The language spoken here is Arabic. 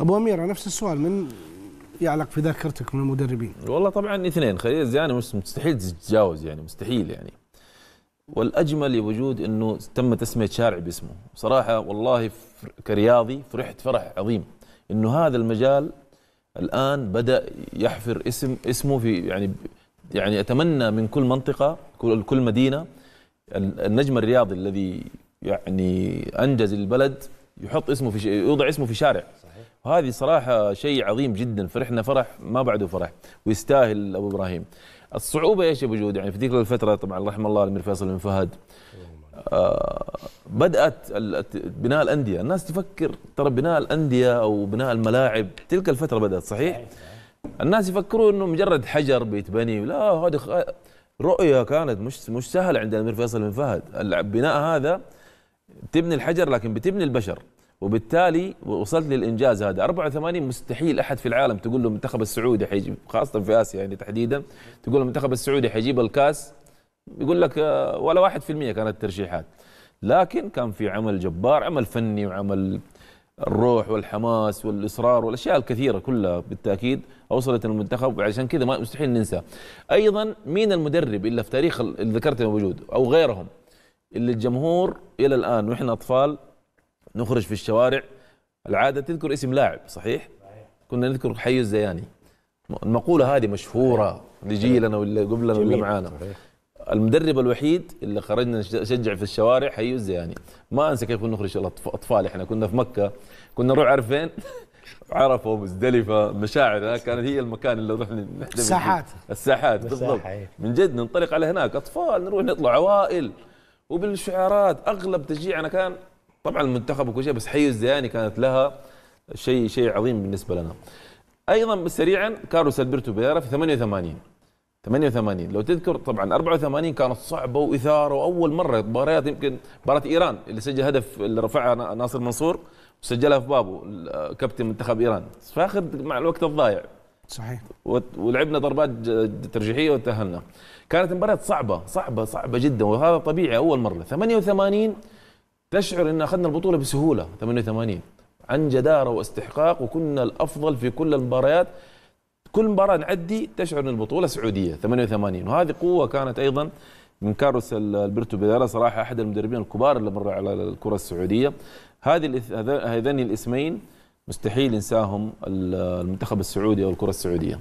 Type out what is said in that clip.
ابو امير نفس السؤال من يعلق في ذاكرتك من المدربين؟ والله طبعا اثنين خليل زياني مستحيل تتجاوز يعني مستحيل يعني والاجمل لوجود انه تم تسميه شارع باسمه صراحه والله كرياضي فرحت فرح عظيم انه هذا المجال الان بدا يحفر اسم اسمه في يعني يعني اتمنى من كل منطقه كل كل مدينه النجم الرياضي الذي يعني انجز البلد يحط اسمه في يوضع اسمه في شارع وهذه صراحة شيء عظيم جدا فرحنا فرح ما بعده فرح ويستاهل أبو إبراهيم الصعوبة إيش يا أبو جود يعني في ذيك الفترة طبعا رحم الله الأمير فيصل بن فهد آه بدأت بناء الأندية الناس تفكر ترى بناء الأندية أو بناء الملاعب تلك الفترة بدأت صحيح الناس يفكروا أنه مجرد حجر بيتبني لا هذه رؤية كانت مش مش سهلة عند الأمير فيصل بن فهد البناء هذا تبني الحجر لكن بتبني البشر وبالتالي وصلت للانجاز هذا 84 مستحيل احد في العالم تقول له المنتخب السعودي حيجيب خاصه في اسيا يعني تحديدا تقول المنتخب السعودي حيجيب الكاس يقول لك آه، ولا 1% كانت الترشيحات لكن كان في عمل جبار عمل فني وعمل الروح والحماس والاصرار والاشياء الكثيره كلها بالتاكيد اوصلت المنتخب وعشان كذا ما مستحيل ننسى ايضا مين المدرب الا في تاريخ اللي ذكرته موجود او غيرهم اللي الجمهور الى الان واحنا اطفال نخرج في الشوارع العاده تذكر اسم لاعب صحيح؟ كنا نذكر حي الزياني المقوله هذه مشهوره لجيلنا واللي قبلنا واللي معانا المدرب الوحيد اللي خرجنا نشجع في الشوارع حي الزياني ما انسى كيف كنا نخرج اطفال احنا كنا في مكه كنا نروح عارف فين؟ عرفه مزدلفه مشاعر كانت هي المكان اللي رحنا الساحات الساحات بالضبط إيه. من جد ننطلق على هناك اطفال نروح نطلع عوائل وبالشعارات اغلب تشجيعنا كان طبعا المنتخب وكل شيء بس حي الزياني كانت لها شيء شيء عظيم بالنسبه لنا ايضا سريعا كارلوس البرتو بيرا في 88 88 لو تذكر طبعا 84 كانت صعبه واثاره واول مره مباريات يمكن مباراه ايران اللي سجل هدف اللي رفعها ناصر منصور وسجلها في بابو كابتن منتخب ايران فاخذ مع الوقت الضايع صحيح ولعبنا ضربات ترجيحيه وتاهلنا كانت مباراه صعبه صعبه صعبه جدا وهذا طبيعي اول مره 88 تشعر ان اخذنا البطوله بسهوله 88 عن جداره واستحقاق وكنا الافضل في كل المباريات كل مباراه نعدي تشعر ان البطوله سعوديه 88 وهذه قوه كانت ايضا من كاروس البرتو بيدارا صراحه احد المدربين الكبار اللي مروا على الكره السعوديه هذه هذين الاسمين مستحيل ينساهم المنتخب السعودي او الكره السعوديه